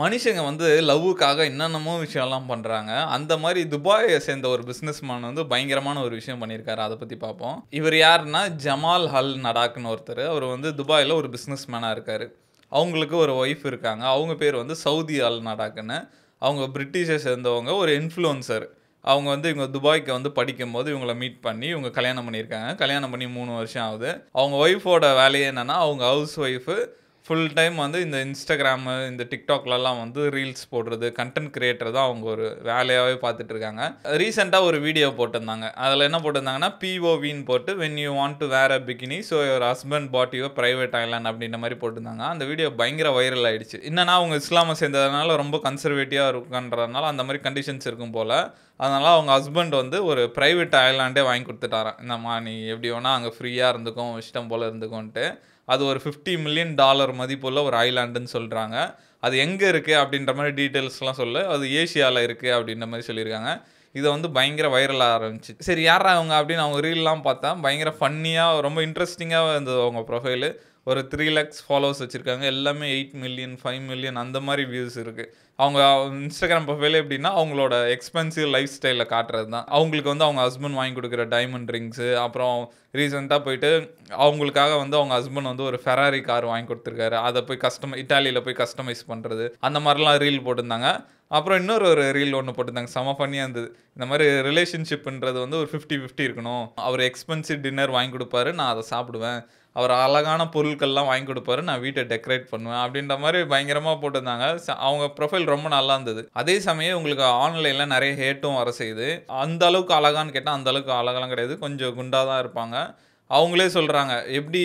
மனுஷங்க வந்து லவ்வுக்காக என்னென்னமோ விஷயம்லாம் பண்ணுறாங்க அந்த மாதிரி துபாயை சேர்ந்த ஒரு பிஸ்னஸ் மேன் வந்து பயங்கரமான ஒரு விஷயம் பண்ணியிருக்காரு அதை பற்றி பார்ப்போம் இவர் யாருன்னா ஜமால் ஹல் நடாக்னு ஒருத்தர் அவர் வந்து துபாயில் ஒரு பிஸ்னஸ் மேனாக இருக்கார் அவங்களுக்கு ஒரு ஒய்ஃப் இருக்காங்க அவங்க பேர் வந்து சவுதி அல் நடாக்குன்னு அவங்க பிரிட்டிஷை சேர்ந்தவங்க ஒரு இன்ஃப்ளூயன்சர் அவங்க வந்து இவங்க துபாய்க்கு வந்து படிக்கும்போது இவங்களை மீட் பண்ணி இவங்க கல்யாணம் பண்ணியிருக்காங்க கல்யாணம் பண்ணி மூணு வருஷம் ஆகுது அவங்க ஒய்ஃபோட வேலையே என்னென்னா அவங்க ஹவுஸ் ஒய்ஃபு ஃபுல் டைம் வந்து இந்த இன்ஸ்டாகிராமு இந்த டிக்டாக்லலாம் வந்து ரீல்ஸ் போடுறது கண்டென்ட் கிரியேட்டர் தான் அவங்க ஒரு வேலையாகவே பார்த்துட்டு இருக்காங்க ரீசெண்டாக ஒரு வீடியோ போட்டிருந்தாங்க அதில் என்ன போட்டிருந்தாங்கன்னா பிஓவின்னு போட்டு when you want to wear a bikini so your husband bought your private island அப்படின்ற மாதிரி போட்டிருந்தாங்க அந்த வீடியோ பயங்கர வைரல் ஆகிடுச்சு என்னன்னா அவங்க இஸ்லாமை சேர்ந்ததுனால ரொம்ப கன்சர்வேட்டிவாக இருக்குன்றதுனால அந்த மாதிரி கண்டிஷன்ஸ் இருக்கும் போல் அதனால் அவங்க ஹஸ்பண்ட் வந்து ஒரு ப்ரைவேட் ஐலாண்டே வாங்கி கொடுத்துட்டாரன் இந்தம்மா நீ எப்படி வேணால் அங்கே ஃப்ரீயாக இருந்துக்கும் இஷ்டம் போல் இருந்துக்கும்ன்ட்டு அது ஒரு ஃபிஃப்டி மில்லியன் டாலர் மதிப்புள்ள ஒரு ஐலாண்டுன்னு சொல்கிறாங்க அது எங்கே இருக்குது அப்படின்ற மாதிரி டீட்டெயில்ஸ்லாம் சொல்லு அது ஏஷியாவில் இருக்குது அப்படின்ற மாதிரி சொல்லியிருக்காங்க இதை வந்து பயங்கர வைரலாக ஆரம்பிச்சு சரி யாரா அவங்க அப்படின்னு அவங்க ரீல்லாம் பார்த்தா பயங்கர ஃபன்னியாக ரொம்ப இன்ட்ரெஸ்டிங்காக இருந்தது அவங்க ப்ரொஃபைலு ஒரு த்ரீ லேக்ஸ் ஃபாலோவர்ஸ் வச்சுருக்காங்க எல்லாமே எயிட் மில்லியன் ஃபைவ் மில்லியன் அந்த மாதிரி வியூஸ் இருக்குது அவங்க இன்ஸ்டாகிராம் ப்ரொஃபைல் எப்படின்னா அவங்களோட எக்ஸ்பென்சிவ் லைஃப் ஸ்டைலில் காட்டுறது தான் அவங்களுக்கு வந்து அவங்க ஹஸ்பண்ட் வாங்கி கொடுக்குற டைமண்ட் ரிங்ஸு அப்புறம் ரீசெண்டாக போயிட்டு அவங்களுக்காக வந்து அவங்க ஹஸ்பண்ட் வந்து ஒரு ஃபெராரி கார் வாங்கி கொடுத்துருக்காரு அதை போய் கஸ்டம் இட்டாலியில் போய் கஸ்டமைஸ் பண்ணுறது அந்த மாதிரிலாம் ரீல் போட்டிருந்தாங்க அப்புறம் இன்னொரு ஒரு ரீல் ஒன்று போட்டிருந்தாங்க செம ஃபன்னியாக இருந்தது இந்த மாதிரி ரிலேஷன்ஷிப்ன்றது வந்து ஒரு ஃபிஃப்டி ஃபிஃப்டி இருக்கணும் அவர் எக்ஸ்பென்சிவ் டின்னர் வாங்கி கொடுப்பாரு நான் அதை சாப்பிடுவேன் அவர் அழகான பொருட்கள்லாம் வாங்கி கொடுப்பாரு நான் வீட்டை டெக்கரேட் பண்ணுவேன் அப்படின்ற மாதிரி பயங்கரமாக போட்டிருந்தாங்க அவங்க ப்ரொஃபைல் ரொம்ப நல்லா இருந்தது அதே சமயம் உங்களுக்கு ஆன்லைனில் நிறைய ஹேட்டும் வர செய்யுது அந்த அளவுக்கு அழகான்னு கேட்டால் அந்த அளவுக்கு அழகெல்லாம் கிடையாது கொஞ்சம் குண்டாக தான் இருப்பாங்க அவங்களே சொல்கிறாங்க எப்படி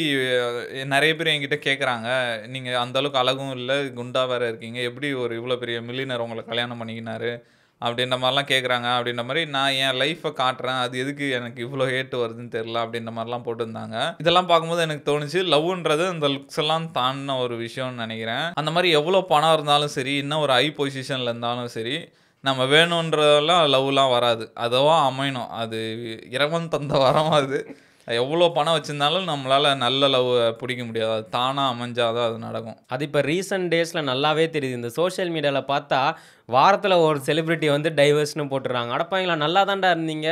நிறைய பேர் என்கிட்ட கேட்குறாங்க நீங்கள் அந்தளவுக்கு அழகும் இல்லை குண்டா வேறு இருக்கீங்க எப்படி ஒரு இவ்வளோ பெரிய மில்லினர் உங்களை கல்யாணம் பண்ணிக்கினாரு அப்படின்ற மாதிரிலாம் கேட்குறாங்க அப்படின்ற மாதிரி நான் என் லைஃப்பை காட்டுறேன் அது எதுக்கு எனக்கு இவ்வளோ ஹேட்டு வருதுன்னு தெரில அப்படின்ற மாதிரிலாம் போட்டிருந்தாங்க இதெல்லாம் பார்க்கும்போது எனக்கு தோணுச்சு லவ்ன்றது அந்த லுக்ஸ் எல்லாம் தாண்டின ஒரு விஷயம்னு நினைக்கிறேன் அந்த மாதிரி எவ்வளோ பணம் இருந்தாலும் சரி இன்னும் ஒரு ஹை பொசிஷனில் இருந்தாலும் சரி நம்ம வேணுன்றதெல்லாம் லவ்லாம் வராது அதுவா அமையணும் அது இறைவன் தந்த வரமாது அது எவ்வளோ பணம் வச்சுருந்தாலும் நம்மளால் நல்ல லவ் பிடிக்க முடியாது அது தானாக தான் அது நடக்கும் அது இப்போ ரீசெண்ட் டேஸில் நல்லாவே தெரியுது இந்த சோஷியல் மீடியாவில் பார்த்தா வாரத்தில் ஒரு செலிப்ரிட்டி வந்து டைவர்ஸ்னு போட்டுறாங்க அடப்பாங்களா நல்லா தாண்டா இருந்தீங்க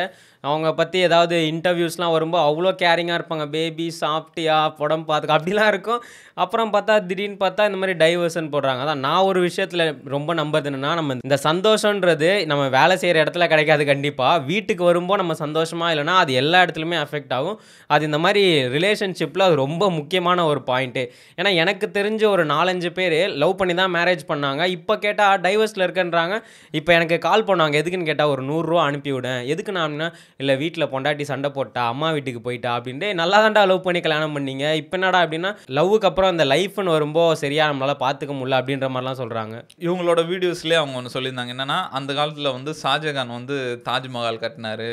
அவங்க பற்றி ஏதாவது இன்டர்வியூஸ்லாம் வரும்போது அவ்வளோ கேரிங்காக இருப்பாங்க பேபி சாப்பிட்டியா உடம்பு பார்த்துக்க அப்படிலாம் இருக்கும் அப்புறம் பார்த்தா திடீர்னு பார்த்தா இந்த மாதிரி டைவர்ஷன் போடுறாங்க அதான் நான் ஒரு விஷயத்தில் ரொம்ப நம்பது நம்ம இந்த சந்தோஷன்றது நம்ம வேலை செய்கிற இடத்துல கிடைக்காது கண்டிப்பாக வீட்டுக்கு வரும்போது நம்ம சந்தோஷமாக இல்லைனா அது எல்லா இடத்துலையுமே அஃபெக்ட் ஆகும் அது இந்த மாதிரி ரிலேஷன்ஷிப்பில் அது ரொம்ப முக்கியமான ஒரு பாயிண்ட்டு ஏன்னா எனக்கு தெரிஞ்ச ஒரு நாலஞ்சு பேர் லவ் பண்ணி தான் மேரேஜ் பண்ணாங்க இப்போ கேட்டால் டைவர்ஸில் இருக்குன்றாங்க இப்போ எனக்கு கால் பண்ணுவாங்க எதுக்குன்னு கேட்டால் ஒரு நூறுரூவா அனுப்பிவிடேன் எதுக்கு நான் இல்லை வீட்டில் பொண்டாட்டி சண்டை போட்டா அம்மா வீட்டுக்கு போயிட்டா அப்படின்ட்டு நல்லா தான்டா லவ் பண்ணி கல்யாணம் பண்ணீங்க இப்போ என்னடா அப்படின்னா லவ்வுக்கு அப்புறம் அந்த லைஃப்னு வரும்போது சரியாக நம்மளால் பார்த்துக்க முடியல அப்படின்ற மாதிரிலாம் சொல்கிறாங்க இவங்களோட வீடியோஸ்லேயே அவங்க ஒன்று சொல்லியிருந்தாங்க என்னென்னா அந்த காலத்தில் வந்து ஷாஜகான் வந்து தாஜ்மஹால் கட்டினார்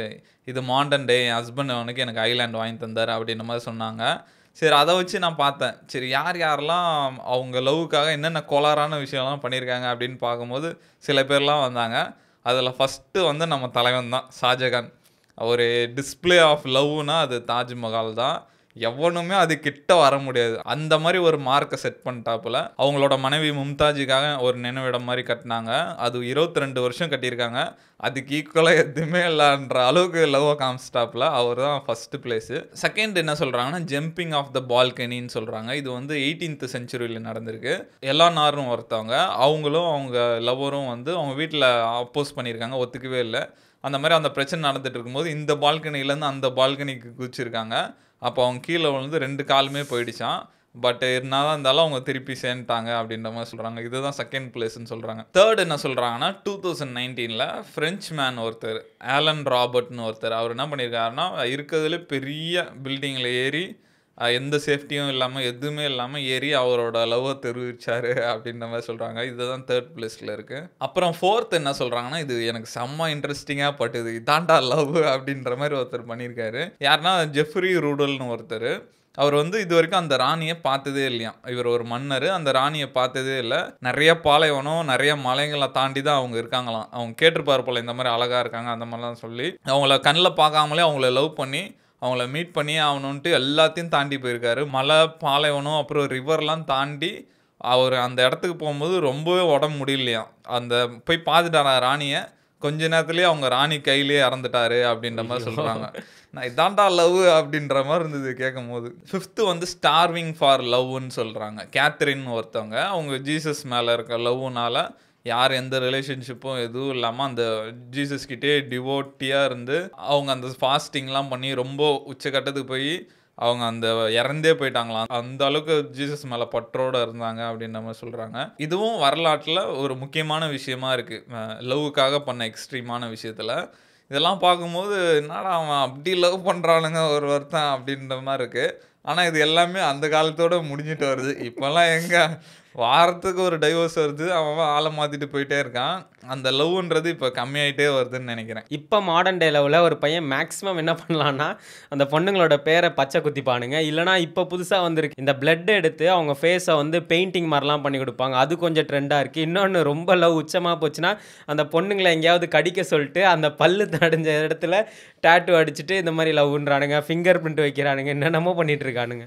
இது மாண்டன் டே என் ஹஸ்பண்ட் அவனுக்கு எனக்கு ஐலாண்ட் வாங்கி தந்தார் அப்படின்ற மாதிரி சொன்னாங்க சரி அதை வச்சு நான் பார்த்தேன் சரி யார் யாரெல்லாம் அவங்க லவ்வுக்காக என்னென்ன கோளாறான விஷயம்லாம் பண்ணியிருக்காங்க அப்படின்னு பார்க்கும்போது சில பேர்லாம் வந்தாங்க அதில் ஃபஸ்ட்டு வந்து நம்ம தலைவன் தான் ஷாஜகான் ஒரு டிஸ்பிளே ஆஃப் லவ்னா அது தாஜ்மஹால் தான் எவனுமே அது கிட்ட வர முடியாது அந்த மாதிரி ஒரு மார்க்கை செட் பண்ணிட்டாப்புல அவங்களோட மனைவி மும்தாஜிக்காக ஒரு நினைவிடம் மாதிரி கட்டினாங்க அது இருபத்தி ரெண்டு வருஷம் கட்டியிருக்காங்க அதுக்கு ஈக்குவலாக எதுவுமே இல்லைன்ற அளவுக்கு லவ்வை காமிச்சிட்டாப்புல அவர் தான் ஃபஸ்ட்டு பிளேஸு செகண்ட் என்ன சொல்கிறாங்கன்னா ஜம்பிங் ஆஃப் த பால்கனின்னு சொல்கிறாங்க இது வந்து எயிட்டீன்த் செஞ்சுரியில் நடந்திருக்கு எல்லா நாரும் ஒருத்தவங்க அவங்களும் அவங்க லவ்வரும் வந்து அவங்க வீட்டில் அப்போஸ் பண்ணியிருக்காங்க ஒத்துக்கவே இல்லை அந்த மாதிரி அந்த பிரச்சனை நடந்துட்டு இருக்கும்போது இந்த பால்கனிலேருந்து அந்த பால்கனிக்கு குதிச்சிருக்காங்க அப்போ அவங்க கீழே விழுந்து ரெண்டு காலுமே போயிடுச்சான் பட் தான் இருந்தாலும் அவங்க திருப்பி சேர்ந்துட்டாங்க அப்படின்ற மாதிரி சொல்கிறாங்க இதுதான் செகண்ட் பிளேஸ்ன்னு சொல்கிறாங்க தேர்ட் என்ன சொல்கிறாங்கன்னா டூ தௌசண்ட் நைன்டீனில் ஃப்ரெஞ்ச் மேன் ஒருத்தர் ஆலன் ராபர்ட்னு ஒருத்தர் அவர் என்ன பண்ணியிருக்காருன்னா இருக்கிறதுலே பெரிய பில்டிங்கில் ஏறி எந்த சேஃப்டியும் இல்லாமல் எதுவுமே இல்லாமல் ஏறி அவரோட லவ்வை தெரிவிச்சாரு அப்படின்ற மாதிரி சொல்கிறாங்க இதுதான் தேர்ட் பிளேஸில் இருக்குது அப்புறம் ஃபோர்த் என்ன சொல்கிறாங்கன்னா இது எனக்கு செம்ம இன்ட்ரெஸ்டிங்காக பட்டுது இதாண்டா லவ் அப்படின்ற மாதிரி ஒருத்தர் பண்ணியிருக்காரு யாருன்னா ஜெஃப்ரி ரூடல்னு ஒருத்தர் அவர் வந்து இது வரைக்கும் அந்த ராணியை பார்த்ததே இல்லையா இவர் ஒரு மன்னர் அந்த ராணியை பார்த்ததே இல்லை நிறைய பாலைவனம் நிறைய மலைங்களை தாண்டி தான் அவங்க இருக்காங்களாம் அவங்க கேட்டிருப்பார் போல இந்த மாதிரி அழகாக இருக்காங்க அந்த மாதிரிலாம் சொல்லி அவங்கள கண்ணில் பார்க்காமலே அவங்கள லவ் பண்ணி அவங்கள மீட் பண்ணி ஆகணுன்ட்டு எல்லாத்தையும் தாண்டி போயிருக்காரு மலை பாலைவனம் அப்புறம் ரிவர்லாம் தாண்டி அவர் அந்த இடத்துக்கு போகும்போது ரொம்பவே உடம்பு முடியலையாம் அந்த போய் பார்த்துட்டாரா ராணியை கொஞ்ச நேரத்துலேயே அவங்க ராணி கையிலேயே இறந்துட்டாரு அப்படின்ற மாதிரி சொல்கிறாங்க நான் இதாண்டா லவ் அப்படின்ற மாதிரி இருந்தது கேட்கும் போது ஃபிஃப்த்து வந்து ஸ்டார்விங் ஃபார் லவ்னு சொல்கிறாங்க கேத்ரின் ஒருத்தவங்க அவங்க ஜீசஸ் மேலே இருக்க லவ்னால யார் எந்த ரிலேஷன்ஷிப்பும் எதுவும் இல்லாமல் அந்த ஜீசஸ்கிட்டே டிவோட்டியாக இருந்து அவங்க அந்த ஃபாஸ்டிங்லாம் பண்ணி ரொம்ப உச்சக்கட்டத்துக்கு போய் அவங்க அந்த இறந்தே போயிட்டாங்களாம் அந்த அளவுக்கு ஜீசஸ் மேலே பற்றோடு இருந்தாங்க அப்படின்ற மாதிரி சொல்கிறாங்க இதுவும் வரலாற்றில் ஒரு முக்கியமான விஷயமா இருக்குது லவ்வுக்காக பண்ண எக்ஸ்ட்ரீமான விஷயத்தில் இதெல்லாம் பார்க்கும்போது என்னடா அவன் அப்படி லவ் பண்ணுறானுங்க ஒரு ஒருத்தன் அப்படின்ற மாதிரி இருக்குது ஆனால் இது எல்லாமே அந்த காலத்தோட முடிஞ்சிட்டு வருது இப்போல்லாம் எங்கே வாரத்துக்கு ஒரு டைவர்ஸ் வருது அவன் ஆளை மாற்றிட்டு போயிட்டே இருக்கான் அந்த லவ்ன்றது இப்போ கம்மியாயிட்டே வருதுன்னு நினைக்கிறேன் இப்போ மாடர்ன் டே லெவலில் ஒரு பையன் மேக்ஸிமம் என்ன பண்ணலான்னா அந்த பொண்ணுங்களோட பேரை பச்சை குத்திப்பானுங்க இல்லைனா இப்போ புதுசாக வந்திருக்கு இந்த பிளட் எடுத்து அவங்க ஃபேஸை வந்து பெயிண்டிங் மாதிரிலாம் பண்ணி கொடுப்பாங்க அது கொஞ்சம் ட்ரெண்டாக இருக்குது இன்னொன்று ரொம்ப லவ் உச்சமாக போச்சுன்னா அந்த பொண்ணுங்களை எங்கேயாவது கடிக்க சொல்லிட்டு அந்த பல்லு தடைஞ்ச இடத்துல டேட்டு அடிச்சுட்டு இந்த மாதிரி லவ்ன்றானுங்க ஃபிங்கர் பிரிண்ட் வைக்கிறானுங்க என்னென்னமோ பண்ணிட்டு காணுங்க